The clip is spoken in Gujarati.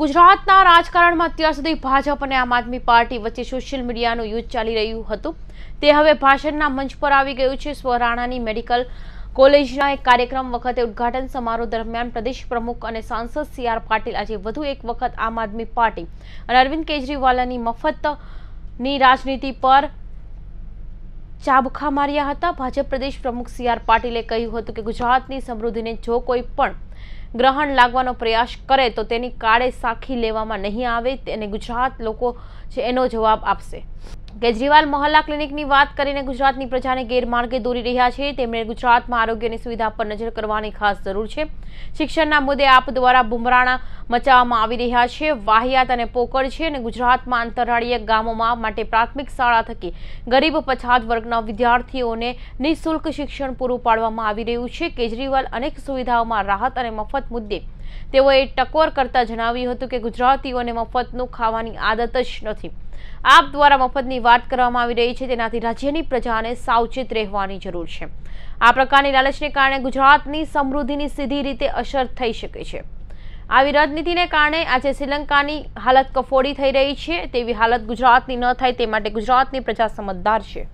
ગુજરાતના રાજકારણમાં અત્યાર સુધી ભાજપ અને આમ આદમી પાર્ટી વચ્ચે સોશિયલ મીડિયાનું યુદ્ધ ચાલી રહ્યું હતું તે હવે ભાષણના મંચ પર આવી ગયું છે સ્વરાણાની મેડિકલ કોલેજના એક કાર્યક્રમ વખતે ઉદઘાટન સમારોહ દરમિયાન પ્રદેશ પ્રમુખ અને સાંસદ સી આર પાટીલ આજે વધુ એક વખત આમ આદમી પાર્ટી અને અરવિંદ કેજરીવાલની મફતની રાજનીતિ પર ચાબખા માર્યા હતા ભાજપ પ્રદેશ પ્રમુખ સી આર પાટીલે કહ્યું હતું કે ગુજરાતની સમૃદ્ધિને જો કોઈ પણ ગ્રહણ લાગવાનો પ્રયાસ કરે તો તેની કાળે સાખી લેવામાં નહીં આવે તેને ગુજરાત લોકો છે એનો જવાબ આપશે કેજરીવાલ મહોલ્લા ક્લિનિકની વાત કરીને ગુજરાતની પ્રજાને ગેરમાર્ગે દોરી રહ્યા છે તેમણે ગુજરાતમાં આરોગ્યની સુવિધા પર નજર કરવાની ખાસ જરૂર છે શિક્ષણના મુદ્દે આપ દ્વારા બુમરાણા મચાવવામાં આવી રહ્યા છે વાહિયાત અને પોકળ છે અને ગુજરાતમાં અંતરાળીય ગામોમાં માટે પ્રાથમિક શાળા થકી ગરીબ પછાત વર્ગના વિદ્યાર્થીઓને નિઃશુલ્ક શિક્ષણ પૂરું પાડવામાં આવી રહ્યું છે કેજરીવાલ અનેક સુવિધાઓમાં રાહત અને મફત મુદ્દે તેઓએ ટકોર કરતા જણાવ્યું હતું કે ગુજરાતીઓને મફતનું ખાવાની આદત જ નથી આપ દ્વારા મફતની વાત કરવામાં આવી રહી છે તેનાથી રાજ્યની પ્રજાને સાવચેત રહેવાની જરૂર છે આ પ્રકારની લાલચને કારણે ગુજરાતની સમૃદ્ધિની સીધી રીતે અસર થઈ શકે છે આવી રાજનીતિને કારણે આજે શ્રીલંકાની હાલત કફોડી થઈ રહી છે તેવી હાલત ગુજરાતની ન થાય તે માટે ગુજરાતની પ્રજા સમજદાર છે